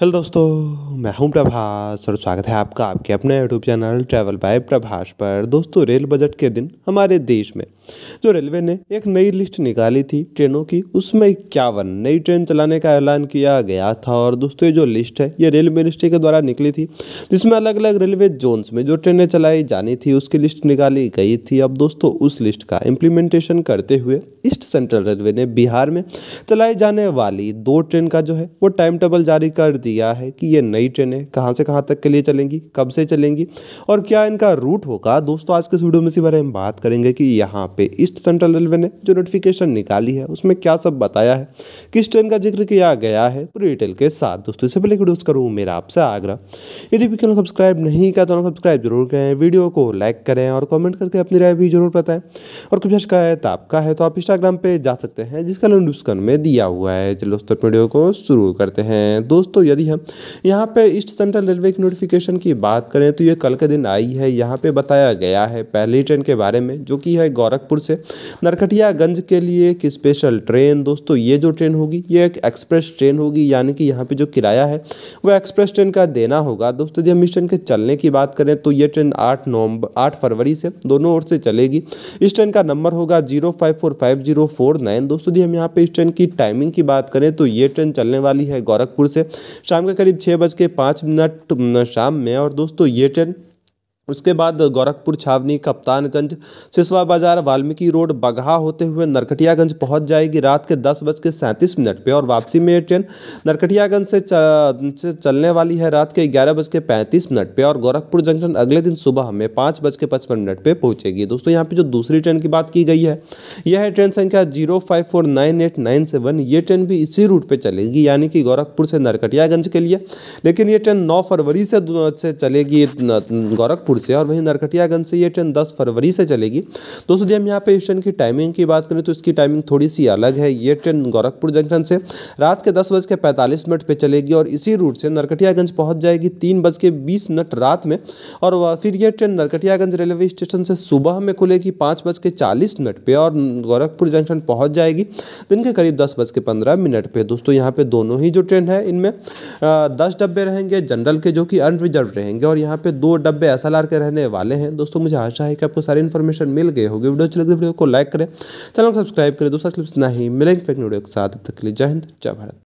hello दोस्तों मैं हूं प्रभास और स्वागत है आपका आपके अपने YouTube channel travel by Prabhas पर दोस्तों रेल बजट के दिन हमारे देश में जो तो रेलवे ने एक नई लिस्ट निकाली थी ट्रेनों की उसमें इक्यावन नई ट्रेन चलाने का ऐलान किया गया था और दोस्तों जो लिस्ट है ये रेल मिनिस्ट्री के द्वारा निकली थी जिसमें अलग अलग रेलवे जोन्स में जो ट्रेनें चलाई जानी थी उसकी लिस्ट निकाली गई थी अब दोस्तों उस लिस्ट का इम्प्लीमेंटेशन करते हुए ईस्ट सेंट्रल रेलवे ने बिहार में चलाई जाने वाली दो ट्रेन का जो है वो टाइम टेबल जारी कर दिया है कि ये नई ट्रेनें कहाँ से कहाँ तक के लिए चलेंगी कब से चलेंगी और क्या इनका रूट होगा दोस्तों आज के इस वीडियो में इसी बारे में बात करेंगे कि यहाँ पे ईस्ट सेंट्रल रेलवे ने जो नोटिफिकेशन निकाली है उसमें क्या सब बताया है किस ट्रेन का जिक्र किया गया है पूरी डिटेल के साथ दोस्तों इससे पहले वीडियोस करूँ मेरा आपसे आग्रह यदि भी चैनल सब्सक्राइब नहीं किया तो सब्सक्राइब जरूर करें वीडियो को लाइक करें और कॉमेंट करके अपनी राय भी जरूर बताएं और कुछ शिकायत तो आपका है तो आप इंस्टाग्राम पर जा सकते हैं जिसका लिंक डिस्क्रिप्शन में दिया हुआ है चलो दोस्तों वीडियो को शुरू करते हैं दोस्तों यदि हम यहाँ पे ईस्ट सेंट्रल रेलवे की नोटिफिकेशन की बात करें तो ये कल के दिन आई है यहाँ पे बताया गया है पहली ट्रेन के बारे में जो कि है गोरख नागपुर से नरकटियागंज के लिए एक स्पेशल ट्रेन दोस्तों ये जो ट्रेन होगी ये एक एक्सप्रेस ट्रेन होगी यानी कि यहाँ पे जो किराया है वो एक्सप्रेस ट्रेन का देना होगा दोस्तों यदि हम इस ट्रेन के चलने की बात करें तो ये ट्रेन आठ नवंबर आठ फरवरी से दोनों ओर से चलेगी इस ट्रेन का नंबर होगा zero five four five zero four nine दोस्तों यदि हम यहाँ पे इस ट्रेन की टाइमिंग की बात करें तो ये ट्रेन चलने वाली है गोरखपुर से शाम के करीब छः बज के पाँच मिनट शाम में और दोस्तों ये ट्रेन उसके बाद गोरखपुर छावनी कप्तानगंज सिसवा बाजार वाल्मीकि रोड बगहा होते हुए नरकटियागंज पहुंच जाएगी रात के दस बज के सैंतीस मिनट पर और वापसी में ये ट्रेन नरकटियागंज से, चलने वाली है रात के ग्यारह बज के पैंतीस मिनट पर और गोरखपुर जंक्शन अगले दिन सुबह में पाँच बज के पचपन मिनट पर पहुँचेगी दोस्तों यहाँ पर जो दूसरी ट्रेन की बात की गई है यह है ट्रेन संख्या zero five four nine eight nine seven ये ट्रेन भी इसी रूट पर चलेगी यानी कि गोरखपुर से नरकटियागंज के लिए लेकिन ये ट्रेन नौ फरवरी से चलेगी गोरखपुर जयपुर से और वहीं नरकटियागंज से ये ट्रेन दस फरवरी से चलेगी दोस्तों यदि हम यहाँ पे इस ट्रेन की टाइमिंग की बात करें तो इसकी टाइमिंग थोड़ी सी अलग है ये ट्रेन गोरखपुर जंक्शन से रात के दस बज के पैंतालीस मिनट पर चलेगी और इसी रूट से नरकटियागंज पहुँच जाएगी तीन बज के बीस मिनट रात में और फिर यह ट्रेन नरकटियागंज रेलवे स्टेशन से सुबह में खुलेगी पाँच बज के चालीस मिनट पर और गोरखपुर जंक्शन पहुँच जाएगी दिन के करीब दस बज के पंद्रह मिनट पर दोस्तों यहाँ पे दोनों ही जो ट्रेन है इनमें दस डब्बे रहेंगे जनरल के जो कि अनरिजर्व रहेंगे और यहाँ पे दो डब्बे एस बिहार के रहने वाले हैं दोस्तों मुझे आशा है कि आपको सारी इन्फॉर्मेशन मिल गई होगी वीडियो अच्छी लगती वीडियो को लाइक करें चैनल को सब्सक्राइब करें दोस्तों सिर्फ इतना ही मिलेंगे फेक वीडियो के साथ तक के लिए जय हिंद जय भारत